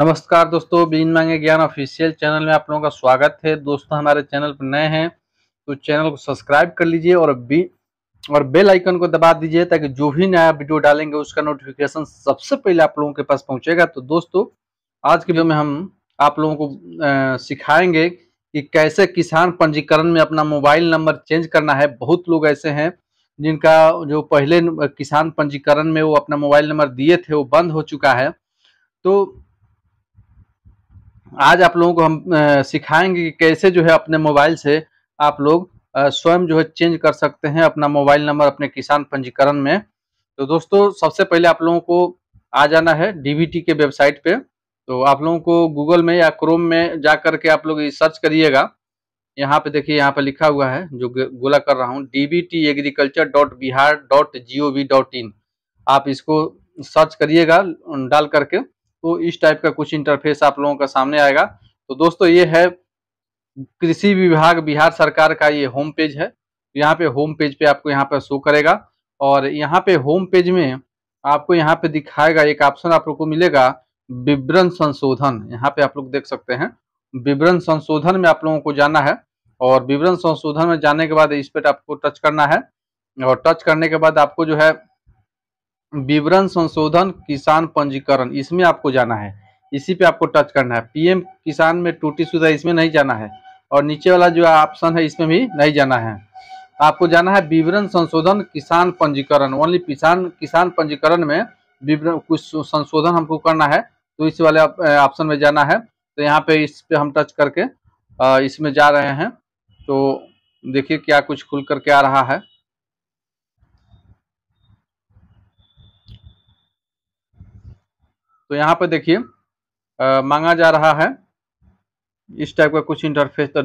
नमस्कार दोस्तों बीन मांगे ज्ञान ऑफिशियल चैनल में आप लोगों का स्वागत है दोस्तों हमारे चैनल पर नए हैं तो चैनल को सब्सक्राइब कर लीजिए और बी और बेल आइकन को दबा दीजिए ताकि जो भी नया वीडियो डालेंगे उसका नोटिफिकेशन सबसे पहले आप लोगों के पास पहुंचेगा तो दोस्तों आज के वीडियो में हम आप लोगों को आ, सिखाएंगे कि कैसे किसान पंजीकरण में अपना मोबाइल नंबर चेंज करना है बहुत लोग ऐसे हैं जिनका जो पहले किसान पंजीकरण में वो अपना मोबाइल नंबर दिए थे वो बंद हो चुका है तो आज आप लोगों को हम सिखाएंगे कि कैसे जो है अपने मोबाइल से आप लोग स्वयं जो है चेंज कर सकते हैं अपना मोबाइल नंबर अपने किसान पंजीकरण में तो दोस्तों सबसे पहले आप लोगों को आ जाना है डीबीटी के वेबसाइट पे तो आप लोगों को गूगल में या क्रोम में जा करके आप लोग सर्च करिएगा यहाँ पे देखिए यहाँ पे लिखा हुआ है जो गोला कर रहा हूँ D B T agriculture dot Bihar dot G O V dot in आप इसको सर्च करिएगा डाल करके तो इस टाइप का कुछ इंटरफेस आप लोगों का सामने आएगा तो दोस्तों ये है कृषि विभाग बिहार सरकार का ये होम पेज है यहाँ पे होम पेज पे आपको यहाँ पर शो करेगा और यहाँ पे होम पेज में आपको यहाँ पे दिखाएगा एक ऑप्शन आप लोग को मिलेगा विवरण संशोधन यहाँ पे आप लोग देख सकते हैं विवरण संशोधन में आप लोगों को जाना है और विवरण संशोधन में जाने के बाद इस पर आपको टच करना है और टच करने के बाद आपको जो है विवरण संशोधन किसान पंजीकरण इसमें आपको जाना है इसी पे आपको टच करना है पीएम किसान में टूटी सुधा इसमें नहीं जाना है और नीचे वाला जो ऑप्शन है इसमें भी नहीं जाना है आपको जाना है विवरण संशोधन किसान पंजीकरण ओनली किसान किसान पंजीकरण में विवरण कुछ संशोधन हमको करना है तो इस वाले ऑप्शन में जाना है तो यहाँ पे इस पे हम टच करके इसमें जा रहे हैं तो देखिए क्या कुछ खुल करके आ रहा है तो यहाँ पर देखिए मांगा जा रहा है इस टाइप का कुछ इंटरफेस तो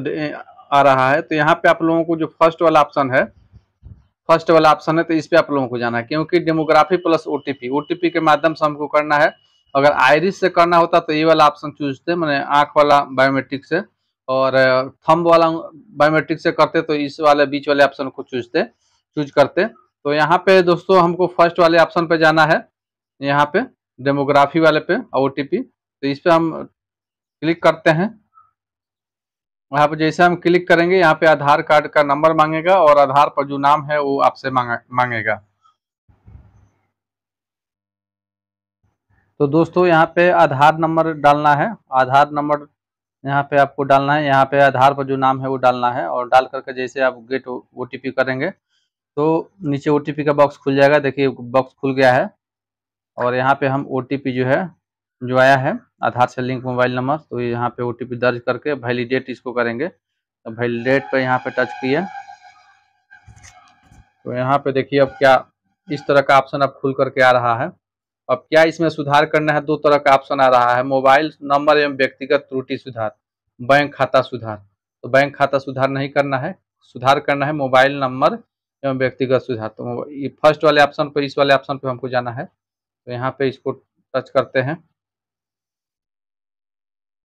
आ रहा है तो यहाँ पे आप लोगों को जो फर्स्ट वाला ऑप्शन है फर्स्ट वाला ऑप्शन है तो इस पर आप लोगों को जाना है क्योंकि डेमोग्राफी प्लस ओ टी के माध्यम से हमको करना है अगर आयरिस से करना होता तो ये वाला ऑप्शन चूजते मैंने आँख वाला बायोमेट्रिक से और थम्ब वाला बायोमेट्रिक से करते तो इस वाले बीच वाले ऑप्शन को चूजते चूज करते तो यहाँ पे दोस्तों हमको फर्स्ट वाले ऑप्शन पे जाना है यहाँ पे डेमोग्राफी वाले पे ओ तो इस पर हम क्लिक करते हैं यहाँ पे जैसे हम क्लिक करेंगे यहाँ पे आधार कार्ड का नंबर मांगेगा और आधार पर जो नाम है वो आपसे मांगेगा तो दोस्तों यहाँ पे आधार नंबर डालना है आधार नंबर यहाँ पे आपको डालना है यहाँ पे आधार पर जो नाम है वो डालना है और डाल करके जैसे आप गेट ओ करेंगे तो नीचे ओ का बॉक्स खुल जाएगा देखिए बॉक्स खुल गया है और यहाँ पे हम ओ जो है जो आया है आधार से लिंक मोबाइल नंबर तो यहाँ पे ओ दर्ज करके वैलिडेट इसको करेंगे तो वैलिडेट पर यहाँ पे टच किए तो यहाँ पे देखिए अब क्या इस तरह का ऑप्शन अब खुल करके आ रहा है अब क्या इसमें सुधार करना है दो तरह का ऑप्शन आ रहा है मोबाइल नंबर एवं व्यक्तिगत त्रुटि सुधार बैंक खाता सुधार तो बैंक खाता सुधार नहीं करना है सुधार करना है मोबाइल नंबर एवं व्यक्तिगत सुधार तो फर्स्ट वाले ऑप्शन पर इस वाले ऑप्शन पर हमको जाना है तो यहाँ पे इसको टच करते हैं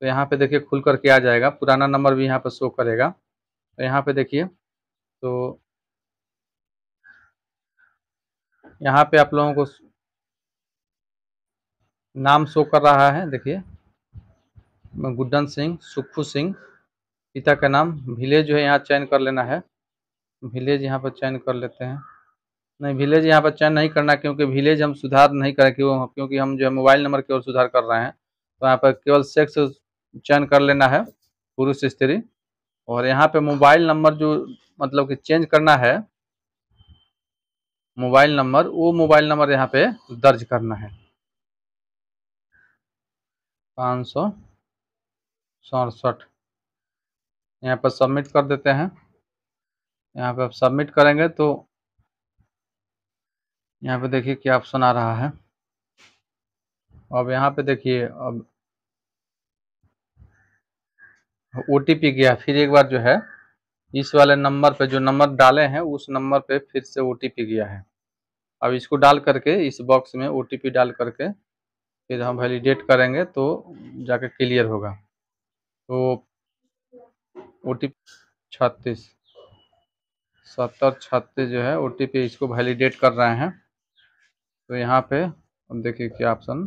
तो यहाँ पे देखिए खुल करके आ जाएगा पुराना नंबर भी यहाँ पे शो करेगा तो यहाँ पे देखिए तो यहाँ पे आप लोगों को नाम शो कर रहा है देखिए गुड्डन सिंह सुक्खू सिंह पिता का नाम विलेज जो है यहाँ चयन कर लेना है विलेज यहाँ पर चयन कर लेते हैं नहीं विलेज यहाँ पर चयन नहीं करना क्योंकि विलेज हम सुधार नहीं करें क्यों क्योंकि हम जो है मोबाइल नंबर की ओर सुधार कर रहे हैं तो यहाँ पर केवल सेक्स चयन कर लेना है पुरुष स्त्री और यहाँ पे मोबाइल नंबर जो मतलब कि चेंज करना है मोबाइल नंबर वो मोबाइल नंबर यहाँ पे दर्ज करना है पाँच सौ सड़सठ यहाँ पर सबमिट कर देते हैं यहाँ पे आप सबमिट करेंगे तो यहाँ पे देखिए क्या ऑप्शन आ रहा है अब यहाँ पे देखिए अब ओ गया फिर एक बार जो है इस वाले नंबर पे जो नंबर डाले हैं उस नंबर पे फिर से ओ गया है अब इसको डाल करके इस बॉक्स में ओ डाल करके फिर हम वैलिडेट करेंगे तो जाके क्लियर होगा तो ओ टी छत्तीस सत्तर छत्तीस जो है ओ इसको वैलिडेट कर रहे हैं तो यहाँ पे अब देखिए क्या ऑप्शन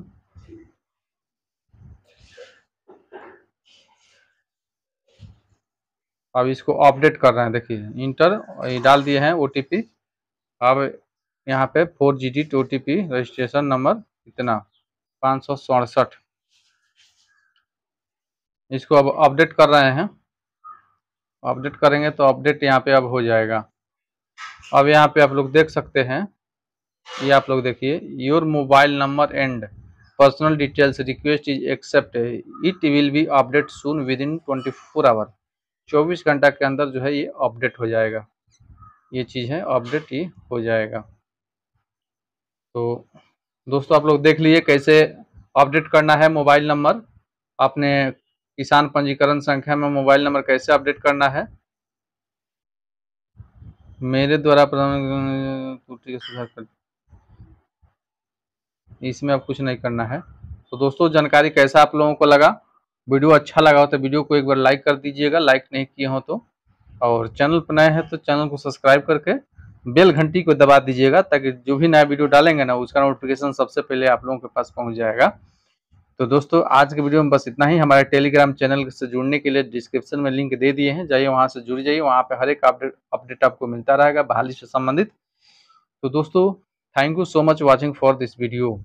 अब इसको अपडेट कर रहे हैं देखिए इंटर डाल दिए हैं ओ अब यहाँ पे four G D O registration number इतना पाँच सौ सड़सठ इसको अब अपडेट कर रहे हैं अपडेट करेंगे तो अपडेट यहाँ पे अब हो जाएगा अब यहाँ पे आप लोग देख सकते हैं ये आप लोग देखिए your mobile number and personal details request is accept it will be update soon within twenty four hour चौबीस घंटा के अंदर जो है ये अपडेट हो जाएगा ये चीज़ है अपडेट ही हो जाएगा तो दोस्तों आप लोग देख लीजिए कैसे अपडेट करना है मोबाइल नंबर आपने किसान पंजीकरण संख्या में मोबाइल नंबर कैसे अपडेट करना है मेरे द्वारा प्रधान सुधार कर इसमें अब कुछ नहीं करना है तो दोस्तों जानकारी कैसा आप लोगों को लगा वीडियो अच्छा लगा हो तो वीडियो को एक बार लाइक कर दीजिएगा लाइक नहीं किए हो तो और चैनल पर नए हैं तो चैनल को सब्सक्राइब करके बेल घंटी को दबा दीजिएगा ताकि जो भी नया वीडियो डालेंगे ना उसका नोटिफिकेशन सबसे पहले आप लोगों के पास पहुंच जाएगा तो दोस्तों आज के वीडियो में बस इतना ही हमारे टेलीग्राम चैनल से जुड़ने के लिए डिस्क्रिप्शन में लिंक दे दिए हैं जाइए वहाँ से जुड़ जाइए वहाँ पर हर एक अपडेट अपडेट आपको मिलता रहेगा बहाली से संबंधित तो दोस्तों Thank you so much watching for this video.